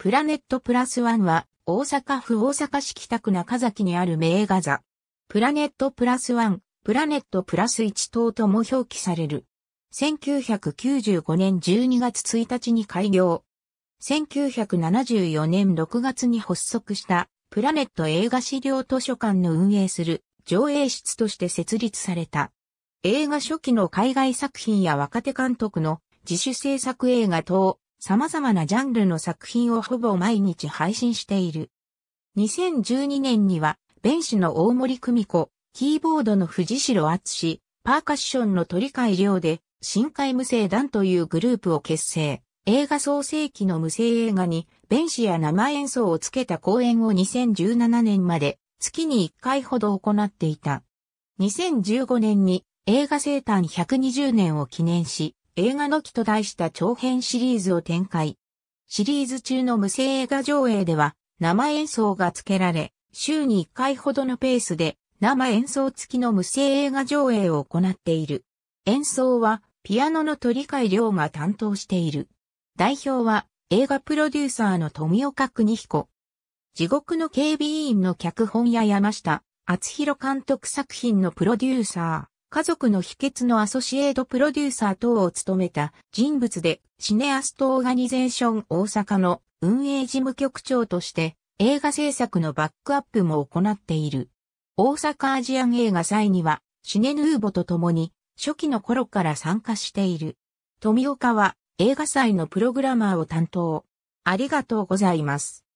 プラネットプラスワンは、大阪府大阪市北区中崎にある名画座。プラネットプラスワン、プラネットプラス1等とも表記される。1995年12月1日に開業。1974年6月に発足したプラネット映画資料図書館の運営する上映室として設立された。映画初期の海外作品や若手監督の自主制作映画等、様々なジャンルの作品をほぼ毎日配信している。2012年には、弁士の大森久美子、キーボードの藤代厚氏、パーカッションの鳥海亮で、深海無声団というグループを結成。映画創世記の無声映画に、弁士や生演奏をつけた公演を2017年まで、月に1回ほど行っていた。2015年に映画生誕120年を記念し、映画の木と題した長編シリーズを展開。シリーズ中の無声映画上映では生演奏が付けられ、週に1回ほどのペースで生演奏付きの無声映画上映を行っている。演奏はピアノの鳥海亮が担当している。代表は映画プロデューサーの富岡邦彦。地獄の警備員の脚本や山下、厚弘監督作品のプロデューサー。家族の秘訣のアソシエードプロデューサー等を務めた人物で、シネアストオーガニゼーション大阪の運営事務局長として、映画制作のバックアップも行っている。大阪アジアン映画祭には、シネヌーボと共に、初期の頃から参加している。富岡は映画祭のプログラマーを担当。ありがとうございます。